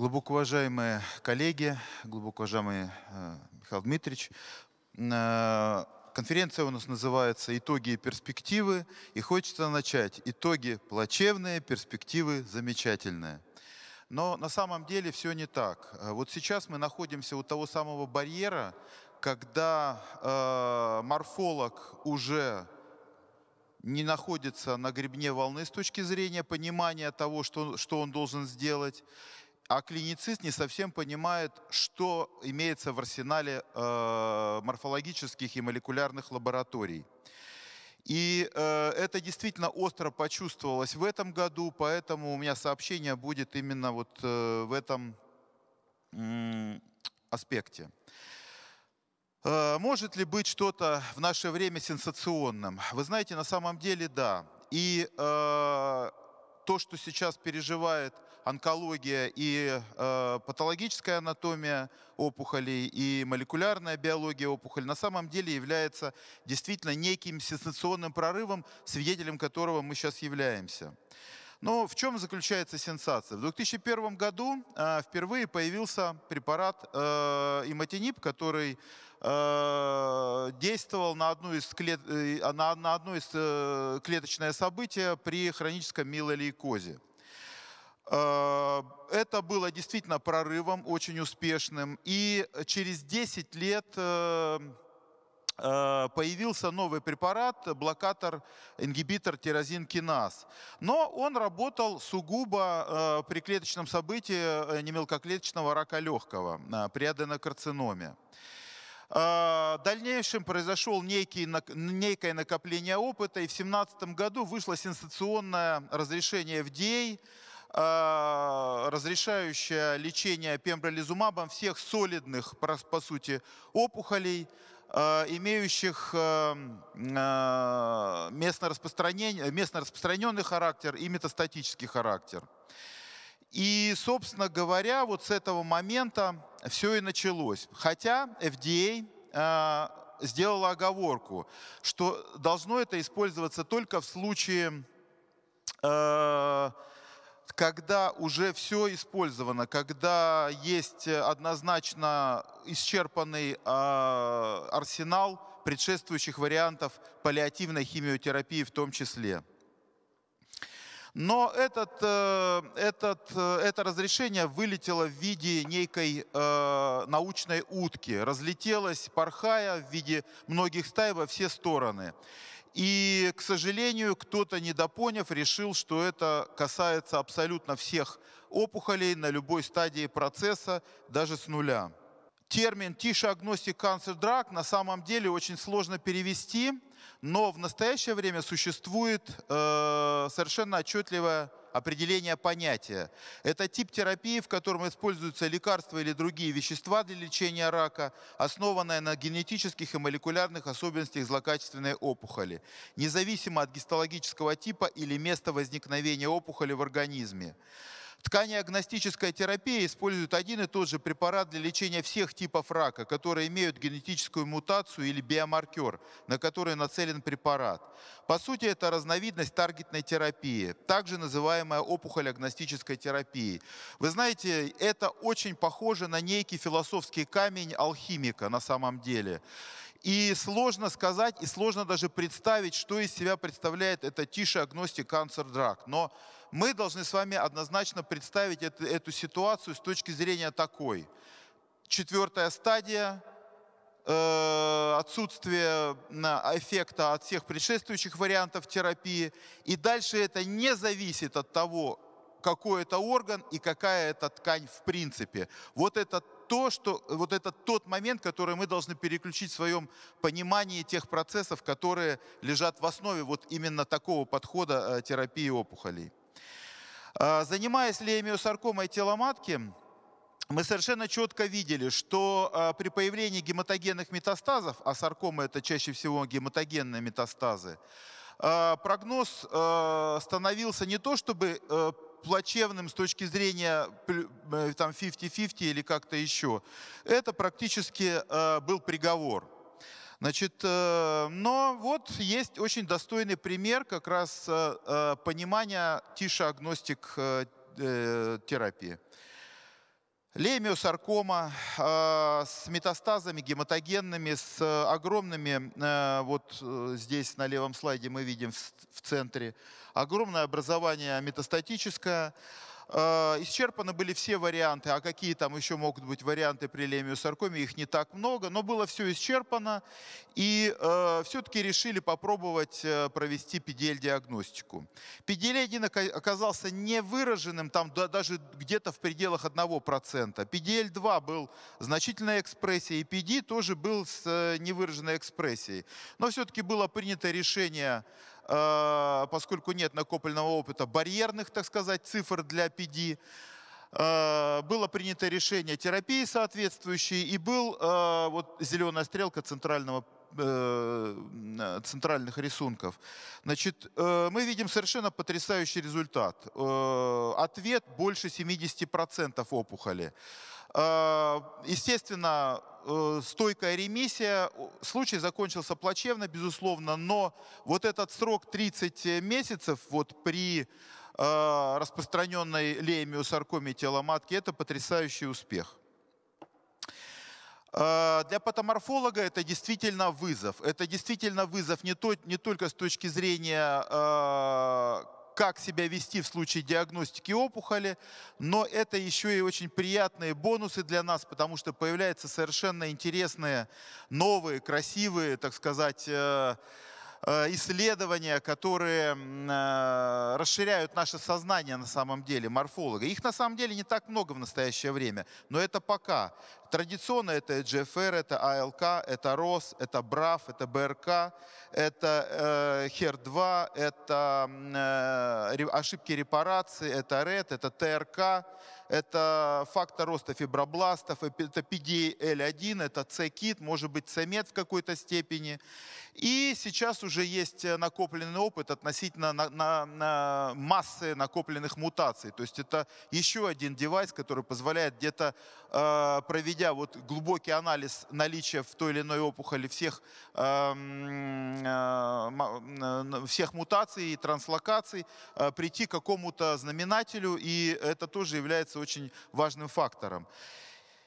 Глубоко уважаемые коллеги, глубоко уважаемый э, Михаил Дмитриевич, э, конференция у нас называется «Итоги и перспективы», и хочется начать «Итоги плачевные, перспективы замечательные». Но на самом деле все не так. Э, вот сейчас мы находимся у того самого барьера, когда э, морфолог уже не находится на гребне волны с точки зрения понимания того, что, что он должен сделать, а клиницист не совсем понимает, что имеется в арсенале э, морфологических и молекулярных лабораторий. И э, это действительно остро почувствовалось в этом году, поэтому у меня сообщение будет именно вот э, в этом аспекте. Э, может ли быть что-то в наше время сенсационным? Вы знаете, на самом деле да. И э, то, что сейчас переживает онкология и э, патологическая анатомия опухолей и молекулярная биология опухоли, на самом деле является действительно неким сенсационным прорывом, свидетелем которого мы сейчас являемся. Но в чем заключается сенсация? В 2001 году э, впервые появился препарат э, иматинип, который Э, действовал на одно из, клет... Э, на, на одно из э, клеточное событие при хроническом милолейкозе. Это было действительно прорывом очень успешным. И через 10 лет появился новый препарат, блокатор, ингибитор тирозин киназ. Но он работал сугубо при клеточном событии немелкоклеточного рака легкого, при аденокарциноме. А, в дальнейшем произошло некий, некое накопление опыта, и в 2017 году вышло сенсационное разрешение FDA, а, разрешающее лечение пембролизумабом всех солидных, по сути, опухолей, а, имеющих местно, местно распространенный характер и метастатический характер. И, собственно говоря, вот с этого момента все и началось. Хотя FDA э, сделала оговорку, что должно это использоваться только в случае, э, когда уже все использовано, когда есть однозначно исчерпанный э, арсенал предшествующих вариантов паллиативной химиотерапии в том числе. Но этот, э, этот, э, это разрешение вылетело в виде некой э, научной утки, разлетелось, порхая в виде многих стай во все стороны. И, к сожалению, кто-то, недопоняв, решил, что это касается абсолютно всех опухолей на любой стадии процесса, даже с нуля. Термин «тишеагностик канцер драк» на самом деле очень сложно перевести – но в настоящее время существует э, совершенно отчетливое определение понятия. Это тип терапии, в котором используются лекарства или другие вещества для лечения рака, основанная на генетических и молекулярных особенностях злокачественной опухоли, независимо от гистологического типа или места возникновения опухоли в организме. Тканеагностическая терапия использует один и тот же препарат для лечения всех типов рака, которые имеют генетическую мутацию или биомаркер, на который нацелен препарат. По сути, это разновидность таргетной терапии, также называемая опухоль терапией. Вы знаете, это очень похоже на некий философский камень алхимика на самом деле. И сложно сказать, и сложно даже представить, что из себя представляет эта тиша агностик канцер драк. Но мы должны с вами однозначно представить эту, эту ситуацию с точки зрения такой. Четвертая стадия э, отсутствие эффекта от всех предшествующих вариантов терапии. И дальше это не зависит от того, какой это орган и какая это ткань в принципе. Вот это то, что, вот это тот момент, который мы должны переключить в своем понимании тех процессов, которые лежат в основе вот именно такого подхода э, терапии опухолей. А, занимаясь тела матки, мы совершенно четко видели, что а, при появлении гематогенных метастазов, а саркомы это чаще всего гематогенные метастазы, а, прогноз становился не то чтобы плачевным с точки зрения э, там 50-50 или как-то еще, это практически был приговор. Значит, э, но вот есть очень достойный пример как раз э, э, понимания тишоагностик терапии. Лемиосаркома с метастазами гематогенными, с огромными, вот здесь на левом слайде мы видим в центре, огромное образование метастатическое, а, исчерпаны были все варианты, а какие там еще могут быть варианты при лемиосаркоме, их не так много, но было все исчерпано, и э, все-таки решили попробовать э, провести PDL-диагностику. PDL-1 оказался невыраженным, там да, даже где-то в пределах 1%. PDL-2 был значительной экспрессией, и PD тоже был с э, невыраженной экспрессией. Но все-таки было принято решение а, поскольку нет накопленного опыта, барьерных, так сказать, цифр для PD. А, было принято решение терапии соответствующей, и был а, вот зеленая стрелка центрального э, центральных рисунков. Значит, э, мы видим совершенно потрясающий результат. Э, ответ больше 70% опухоли. Естественно, Э, стойкая ремиссия. Случай закончился плачевно, безусловно, но вот этот срок 30 э, месяцев вот при э, распространенной леймиосаркоме тела матки – это потрясающий успех. Для патоморфолога это действительно вызов. Это действительно вызов не, то, не только с точки зрения как себя вести в случае диагностики опухоли, но это еще и очень приятные бонусы для нас, потому что появляются совершенно интересные, новые, красивые, так сказать, э, э, исследования, которые э, расширяют наше сознание на самом деле, морфолога. Их на самом деле не так много в настоящее время, но это пока. Традиционно это GFR, это АЛК, это РОС, это BRAF, это БРК, это э, ХЕР-2, это э, ошибки репарации, это РЭД, это ТРК, это фактор роста фибробластов, это PDL1, это c может быть, c в какой-то степени. И сейчас уже есть э, накопленный опыт относительно на, на, на массы накопленных мутаций. То есть это еще один девайс, который позволяет где-то э, проведя проведя вот глубокий анализ наличия в той или иной опухоли всех, эм, э, э, всех мутаций и транслокаций, э, прийти к какому-то знаменателю, и это тоже является очень важным фактором.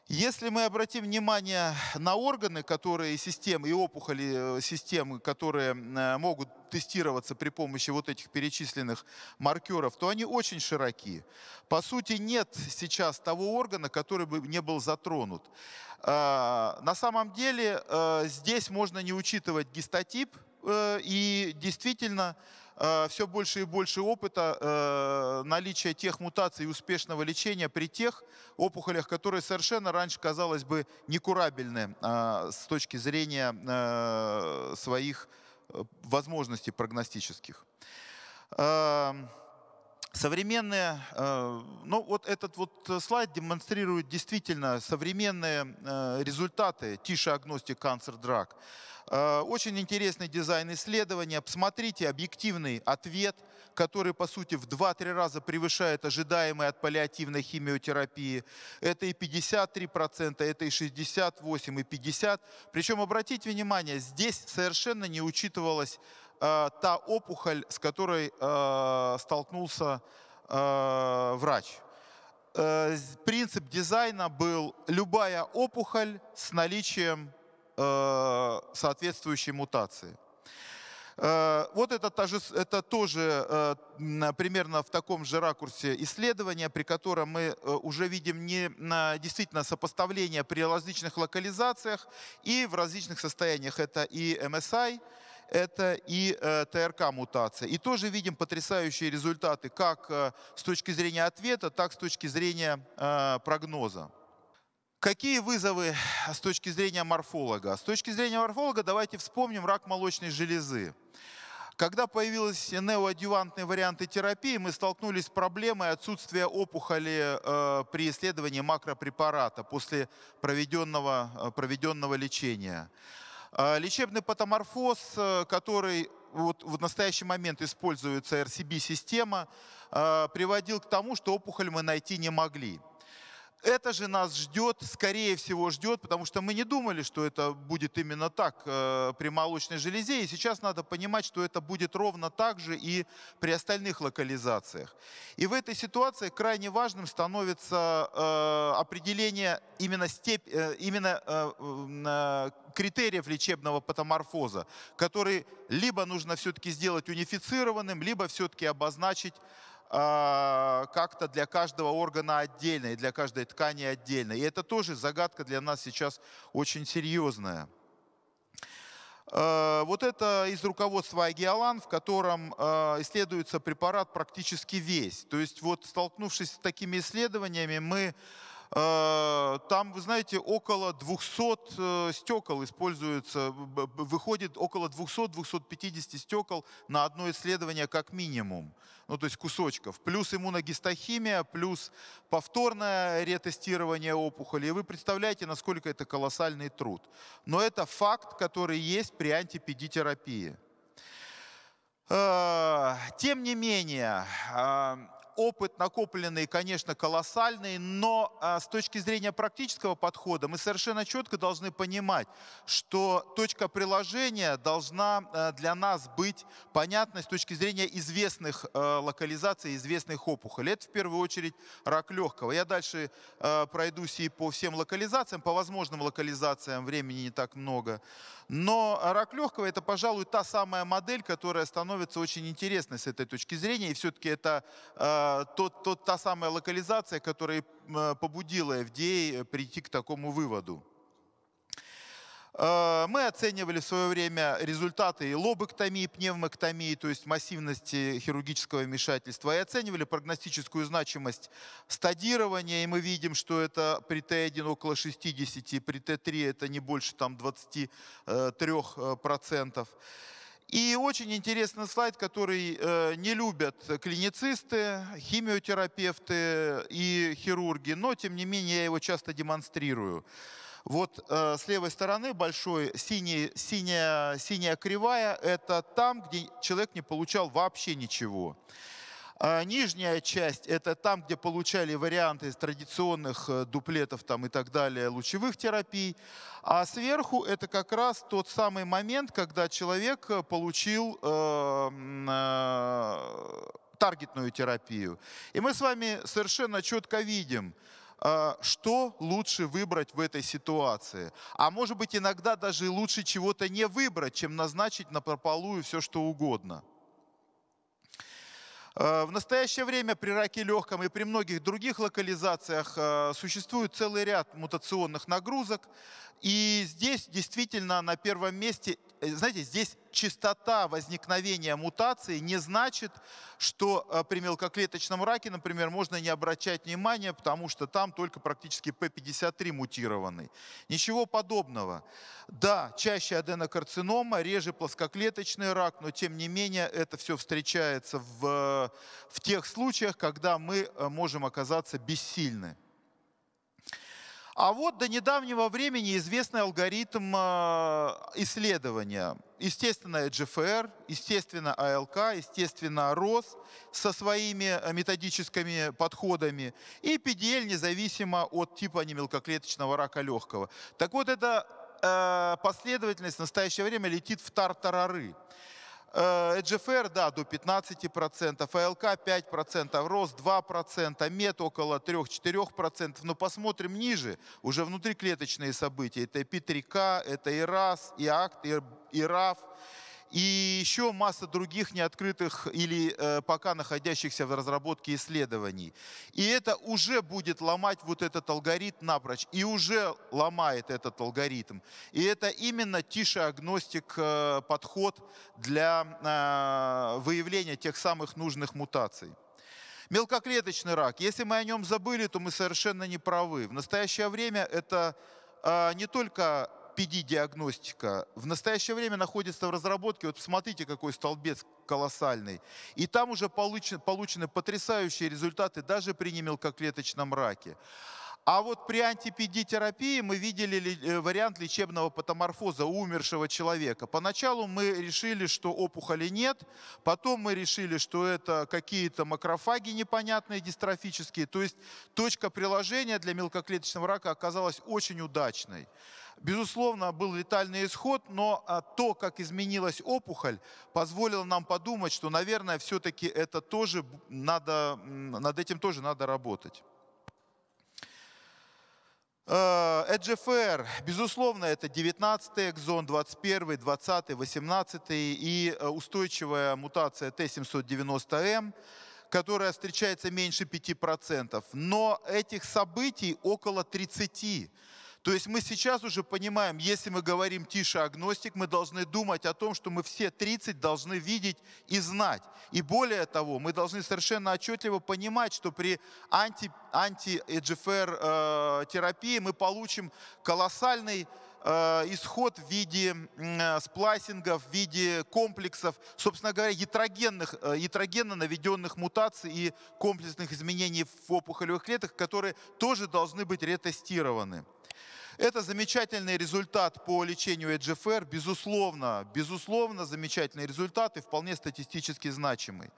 Если мы обратим внимание на органы, которые системы и опухоли э, системы, которые э, могут тестироваться при помощи вот этих перечисленных маркеров, то они очень широки. По сути, нет сейчас того органа, который бы не был затронут. А, на самом деле э, здесь можно не учитывать гистотип, и действительно Э, все больше и больше опыта э, наличия тех мутаций и успешного лечения при тех опухолях, которые совершенно раньше казалось бы некурабельны э, с точки зрения своих возможностей прогностических. Современные, э, ну вот этот вот э, слайд демонстрирует действительно современные э, результаты Тиша агностик Cancer Drug. Очень интересный дизайн исследования. Посмотрите объективный ответ, который, по сути, в 2-3 раза превышает ожидаемый от паллиативной химиотерапии. Это и 53%, это и 68%, и 50%. Причем, обратите внимание, здесь совершенно не учитывалось Э, та опухоль, с которой э, столкнулся э, врач. Принцип дизайна был любая опухоль с наличием соответствующей мутации. Вот это, тоже, это тоже примерно в таком же ракурсе исследования, при котором мы уже видим не действительно сопоставление при различных локализациях и в различных состояниях. Это и MSI, это и э, ТРК-мутация. И тоже видим потрясающие результаты как э, с точки зрения ответа, так с точки зрения э, прогноза. Какие вызовы с точки зрения морфолога? С точки зрения морфолога давайте вспомним рак молочной железы. Когда появились неоадъювантные варианты терапии, мы столкнулись с проблемой отсутствия опухоли при исследовании макропрепарата после проведенного, проведенного лечения. А, лечебный патоморфоз, э, который вот в настоящий момент используется RCB-система, а, приводил к тому, что опухоль мы найти не могли это же нас ждет, скорее всего ждет, потому что мы не думали, что это будет именно так э, при молочной железе. И сейчас надо понимать, что это будет ровно так же и при остальных локализациях. И в этой ситуации крайне важным становится э, определение именно, степ... э, именно э, э, критериев лечебного патоморфоза, который либо нужно все-таки сделать унифицированным, либо все-таки обозначить а, как-то для каждого органа отдельно и для каждой ткани отдельно. И это тоже загадка для нас сейчас очень серьезная. А, вот это из руководства Агиолан, в котором а, исследуется препарат практически весь. То есть вот столкнувшись с такими исследованиями, мы Э, там, вы знаете, около 200 э, стекол используется, выходит около 200-250 стекол на одно исследование как минимум, ну то есть кусочков. Плюс иммуногистохимия, плюс повторное ретестирование опухоли. И вы представляете, насколько это колоссальный труд. Но это факт, который есть при антипедитерапии. Э, тем не менее, опыт накопленный, конечно, колоссальный, но а, с точки зрения практического подхода мы совершенно четко должны понимать, что точка приложения должна а, для нас быть понятной с точки зрения известных а, локализаций, известных опухолей. Это в первую очередь рак легкого. Я дальше пройдусь и по всем локализациям, по возможным локализациям, времени не так много. Но рак легкого – это, пожалуй, та самая модель, которая становится очень интересной с этой точки зрения, и все-таки это тот, тот, та самая локализация, которая э, побудила FDA э, прийти к такому выводу. Э, мы оценивали в свое время результаты лобэктомии, и пневмоктомии, то есть массивности хирургического вмешательства, и оценивали прогностическую значимость стадирования, и мы видим, что это при Т1 около 60, при Т3 это не больше там, 23%. И очень интересный слайд, который э, не любят клиницисты, химиотерапевты и хирурги, но тем не менее я его часто демонстрирую. Вот э, с левой стороны большой синий, синяя, синяя кривая – это там, где человек не получал вообще ничего. А нижняя часть – это там, где получали варианты из традиционных э, дуплетов там, и так далее, лучевых терапий. А сверху – это как раз тот самый момент, когда человек э, получил э, таргетную терапию. И мы с вами совершенно четко видим, что лучше выбрать в этой ситуации. А может быть, иногда даже лучше чего-то не выбрать, чем назначить на прополую все, что угодно. Э, в настоящее время при раке легком и при многих других локализациях э, существует целый ряд мутационных нагрузок. И здесь действительно на первом месте Э, знаете, здесь частота возникновения мутации не значит, что э, при мелкоклеточном раке, например, можно не обращать внимания, потому что там только практически P53 мутированный. Ничего подобного. Да, чаще аденокарцинома, реже плоскоклеточный рак, но тем не менее это все встречается в, э, в тех случаях, когда мы можем оказаться бессильны. А вот до недавнего времени известный алгоритм а, исследования. Естественно, GFR, естественно, ALK, а естественно, ROS со своими э, методическими подходами и PDL независимо от типа немелкоклеточного рака легкого. Так вот, эта э, последовательность в настоящее время летит в тартарары. EGFR, э, да, до 15%, АЛК 5%, рост 2%, мед около 3-4%, но посмотрим ниже, уже внутриклеточные события, это ПИ-3К, это ИРАС, ИАКТ, ИРАФ, и еще масса других неоткрытых или э, пока находящихся в разработке исследований. И это уже будет ломать вот этот алгоритм напрочь, и уже ломает этот алгоритм. И это именно тише-агностик э, подход для э, выявления тех самых нужных мутаций. Мелкоклеточный рак. Если мы о нем забыли, то мы совершенно не правы. В настоящее время это э, не только PD-диагностика в настоящее время находится в разработке. Вот посмотрите, какой столбец колоссальный. И там уже получены, получены потрясающие результаты даже при немелкоклеточном раке. А вот при антипедитерапии мы видели э, вариант лечебного патоморфоза умершего человека. Поначалу мы решили, что опухоли нет, потом мы решили, что это какие-то макрофаги непонятные, дистрофические. То есть точка приложения для мелкоклеточного рака оказалась очень удачной. Безусловно, был летальный исход, но а, то, как изменилась опухоль, позволило нам подумать, что, наверное, все-таки это тоже надо, над этим тоже надо работать. Э, Эджфр, безусловно, это 19-й экзон, 21-й, 20-й, 18-й и э, устойчивая мутация Т790М, которая встречается меньше 5%. Но этих событий около 30. То есть мы сейчас уже понимаем, если мы говорим «тише агностик», мы должны думать о том, что мы все 30 должны видеть и знать. И более того, мы должны совершенно отчетливо понимать, что при анти, анти-ЭГФР-терапии э, мы получим колоссальный э, исход в виде э, сплайсинга, в виде комплексов, собственно говоря, гетерогенных, гетерогенно наведенных мутаций и комплексных изменений в опухолевых клетках, которые тоже должны быть ретестированы. Это замечательный результат по лечению ЭДЖФР, безусловно, безусловно замечательный результат и вполне статистически значимый.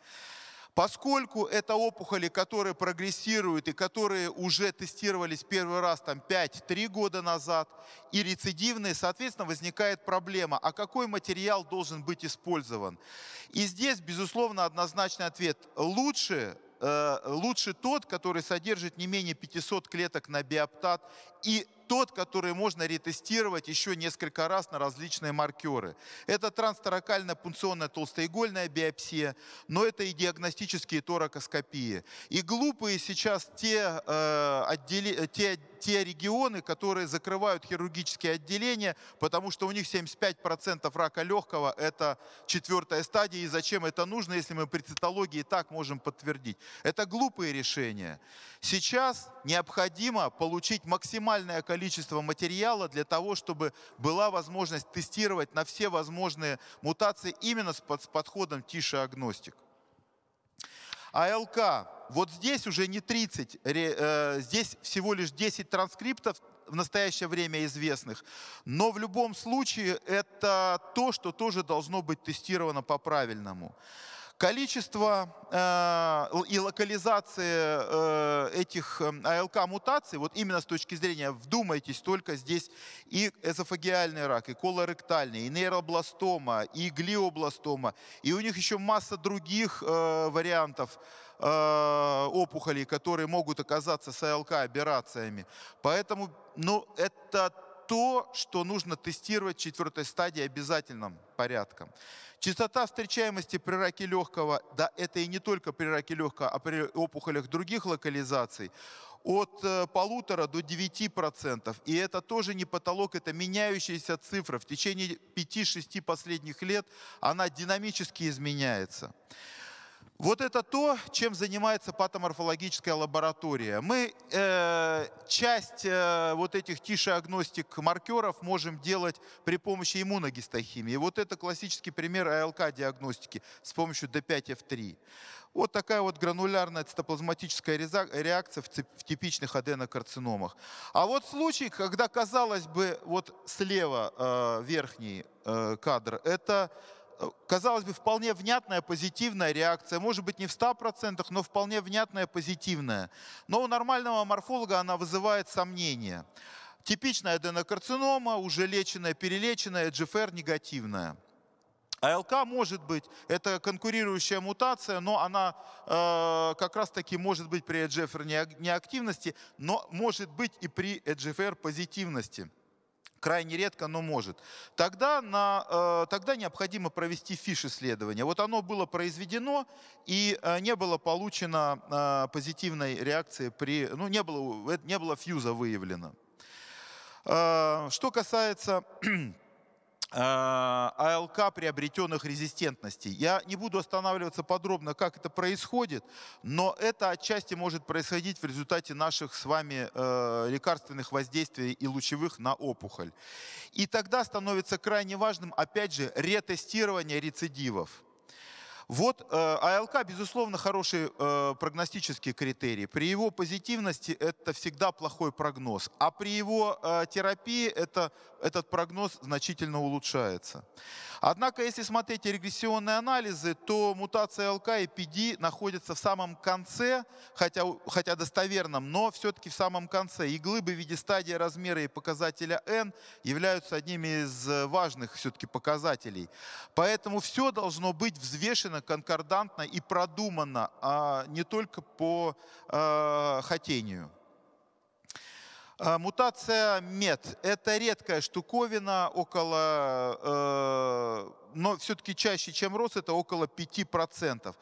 Поскольку это опухоли, которые прогрессируют и которые уже тестировались первый раз там 5-3 года назад, и рецидивные, соответственно, возникает проблема, а какой материал должен быть использован. И здесь, безусловно, однозначный ответ. Лучше э, лучше тот, который содержит не менее 500 клеток на биоптат и тот, который можно ретестировать еще несколько раз на различные маркеры. Это трансторакальная пункционная толстоигольная биопсия, но это и диагностические торакоскопии. И глупые сейчас те, э, отдели, те те регионы, которые закрывают хирургические отделения, потому что у них 75% рака легкого – это четвертая стадия, и зачем это нужно, если мы при цитологии так можем подтвердить. Это глупые решения. Сейчас необходимо получить максимальное количество количество материала для того, чтобы была возможность тестировать на все возможные мутации именно с, под, подходом Тише Агностик. АЛК. Вот здесь уже не 30, э, здесь всего лишь 10 транскриптов в настоящее время известных. Но в любом случае это то, что тоже должно быть тестировано по-правильному. Количество э, и локализации э, этих э, АЛК-мутаций, вот именно с точки зрения, вдумайтесь, только здесь и эзофагиальный рак, и колоректальный, и нейробластома, и глиобластома, и у них еще масса других э, вариантов э, опухолей, которые могут оказаться с АЛК-аберрациями. Поэтому ну, это то, что нужно тестировать в четвертой стадии обязательным порядком. Частота встречаемости при раке легкого, да это и не только при раке легкого, а при опухолях других локализаций, от э, полутора до 9%. И это тоже не потолок, это меняющаяся цифра. В течение 5-6 последних лет она динамически изменяется. Вот это то, чем занимается патоморфологическая лаборатория. Мы э, часть э, вот этих тишеагностик маркеров можем делать при помощи иммуногистохимии. Вот это классический пример АЛК-диагностики с помощью D5F3. Вот такая вот гранулярная цитоплазматическая реакция в типичных аденокарциномах. А вот случай, когда, казалось бы, вот слева э, верхний э, кадр, это казалось бы, вполне внятная позитивная реакция. Может быть, не в 100%, но вполне внятная позитивная. Но у нормального морфолога она вызывает сомнения. Типичная аденокарцинома, уже леченная, перелеченная, GFR негативная. АЛК может быть, это конкурирующая мутация, но она э, как раз таки может быть при EGFR неактивности, но может быть и при EGFR позитивности крайне редко, но может. Тогда, на, э, тогда необходимо провести фиш-исследование. Вот оно было произведено, и э, не было получено э, позитивной реакции при... Ну, не было, не было фьюза выявлено. Что касается а, АЛК приобретенных резистентностей. Я не буду останавливаться подробно, как это происходит, но это отчасти может происходить в результате наших с вами э, лекарственных воздействий и лучевых на опухоль. И тогда становится крайне важным, опять же, ретестирование рецидивов. Вот э, АЛК, безусловно, хорошие э, прогностический критерий. При его позитивности это всегда плохой прогноз, а при его э, терапии это, этот прогноз значительно улучшается. Однако, если смотреть регрессионные анализы, то мутация АЛК и ПД находятся в самом конце, хотя, хотя достоверном, но все-таки в самом конце. И глыбы в виде стадии размера и показателя N являются одними из важных все-таки показателей. Поэтому все должно быть взвешено взвешенно, конкордантно и продуманно, а не только по э, хотению. Э, мутация мед – это редкая штуковина, около, э, но все-таки чаще, чем РОС, это около 5%.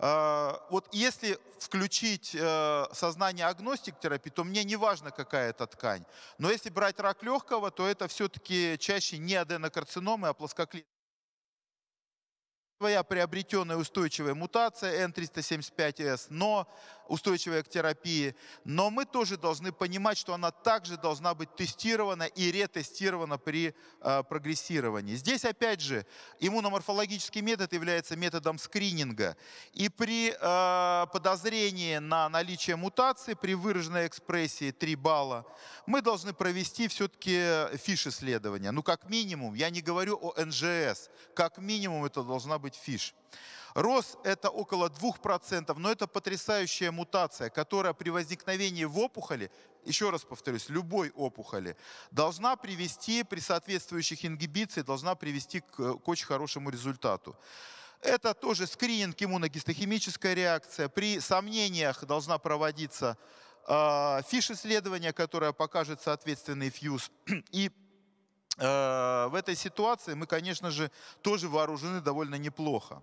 Э, вот если включить э, сознание агностик-терапии, то мне не важно, какая это ткань. Но если брать рак легкого, то это все-таки чаще не аденокарциномы, а плоскоклеточные своя приобретенная устойчивая мутация N375S, но устойчивая к терапии, но мы тоже должны понимать, что она также должна быть тестирована и ретестирована при э, прогрессировании. Здесь, опять же, иммуноморфологический метод является методом скрининга. И при э, подозрении на наличие мутации, при выраженной экспрессии 3 балла, мы должны провести все-таки фиш-исследование. Ну, как минимум, я не говорю о НЖС, как минимум это должна быть фиш. Рост – это около 2%, но это потрясающая мутация, которая при возникновении в опухоли, еще раз повторюсь, любой опухоли, должна привести при соответствующих ингибициях, должна привести к, к очень хорошему результату. Это тоже скрининг иммуногистохимическая реакция. При сомнениях должна проводиться э, фиш-исследование, которое покажет соответственный фьюз. И Э, в этой ситуации мы, конечно же, тоже вооружены довольно неплохо.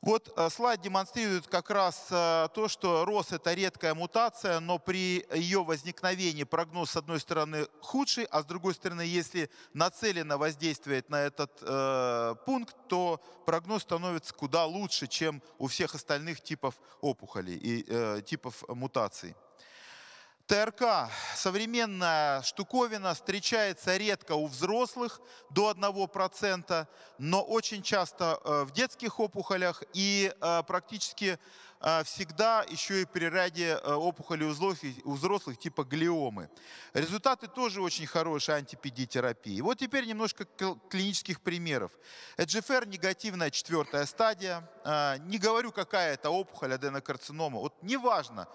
Вот э, слайд демонстрирует как раз э, то, что рост – это редкая мутация, но при ее возникновении прогноз, с одной стороны, худший, а с другой стороны, если нацеленно воздействовать на этот э, пункт, то прогноз становится куда лучше, чем у всех остальных типов опухолей и э, типов мутаций. ТРК – современная штуковина, встречается редко у взрослых до 1%, но очень часто э, в детских опухолях и э, практически э, всегда еще и при ряде опухолей у взрослых типа глиомы. Результаты тоже очень хорошие антипедитерапии. Вот теперь немножко клинических примеров. ЭДЖФР негативная четвертая стадия. Не говорю, какая это опухоль аденокарцинома. Вот неважно,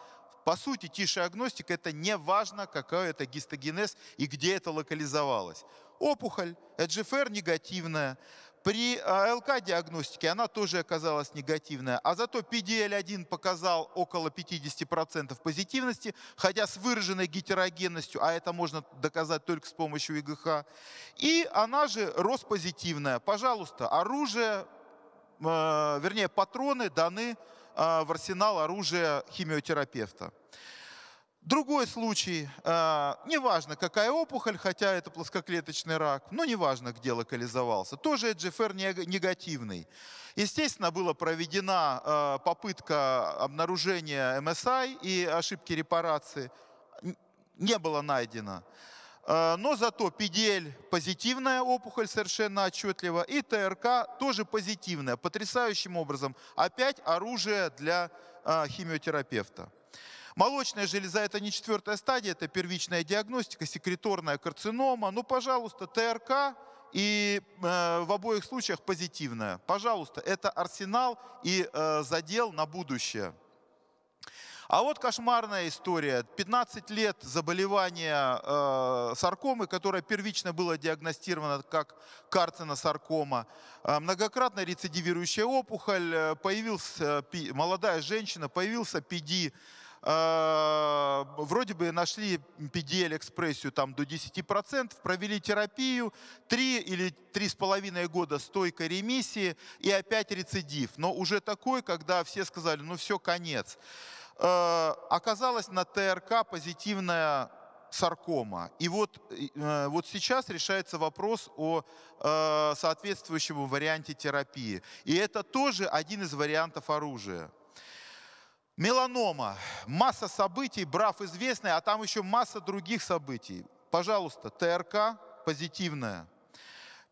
по сути, тише агностик – это не важно, какой это гистогенез и где это локализовалось. Опухоль, ЭДЖФР негативная, при а, ЛК-диагностике она тоже оказалась негативная, а зато PDL1 показал около 50% позитивности, хотя с выраженной гетерогенностью, а это можно доказать только с помощью ИГХ. И она же Роспозитивная. Пожалуйста, оружие, э, вернее патроны даны Э, в арсенал оружия химиотерапевта. Другой случай, э, неважно какая опухоль, хотя это плоскоклеточный рак, но неважно где локализовался, тоже EGFR негативный. Естественно, была проведена э, попытка обнаружения MSI и ошибки репарации, не было найдено. А, но зато PDL позитивная опухоль совершенно отчетливо, и ТРК тоже позитивная, потрясающим образом. Опять оружие для а, химиотерапевта. Молочная железа – это не четвертая стадия, это первичная диагностика, секреторная карцинома. Ну, пожалуйста, ТРК и э, в обоих случаях позитивная. Пожалуйста, это арсенал и э, задел на будущее. А вот кошмарная история. 15 лет заболевания э, саркомы, которое первично было диагностировано как карциносаркома. Э, многократно рецидивирующая опухоль. Э, появился, пи, молодая женщина, появился ПД э, вроде бы нашли PDL-экспрессию там до 10%, провели терапию, 3 или 3,5 года стойкой ремиссии и опять рецидив. Но уже такой, когда все сказали, ну все, конец. Э, оказалась на ТРК позитивная саркома. И вот, э, вот сейчас решается вопрос о э, соответствующем варианте терапии. И это тоже один из вариантов оружия. Меланома. Масса событий, брав известная, а там еще масса других событий. Пожалуйста, ТРК позитивная.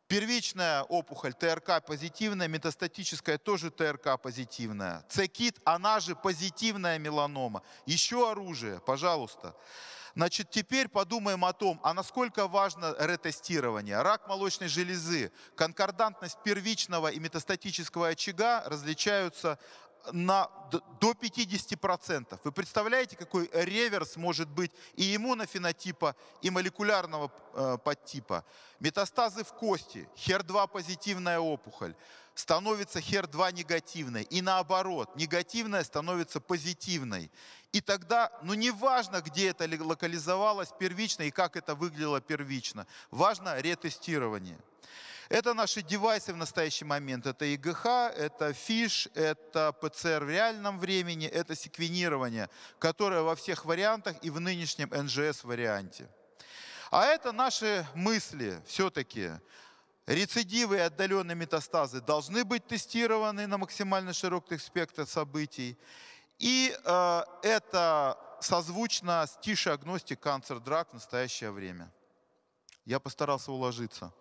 Первичная опухоль ТРК позитивная, метастатическая тоже ТРК позитивная. Цекит, она же позитивная меланома. Еще оружие, пожалуйста. Значит, теперь подумаем о том, а насколько важно ретестирование. Рак молочной железы, конкордантность первичного и метастатического очага различаются на, до 50%. Вы представляете, какой реверс может быть и иммунофенотипа, и молекулярного э, подтипа. Метастазы в кости, хер 2 позитивная опухоль становится хер 2 негативной, и наоборот, негативная становится позитивной. И тогда, ну не важно, где это локализовалось первично и как это выглядело первично, важно ретестирование. Это наши девайсы в настоящий момент. Это ИГХ, это фиш, это ПЦР в реальном времени, это секвенирование, которое во всех вариантах и в нынешнем нжс варианте А это наши мысли все-таки. Рецидивы и отдаленные метастазы должны быть тестированы на максимально широкий спектр событий. И э, это созвучно с Тише Агностик Cancer Drug в настоящее время. Я постарался уложиться.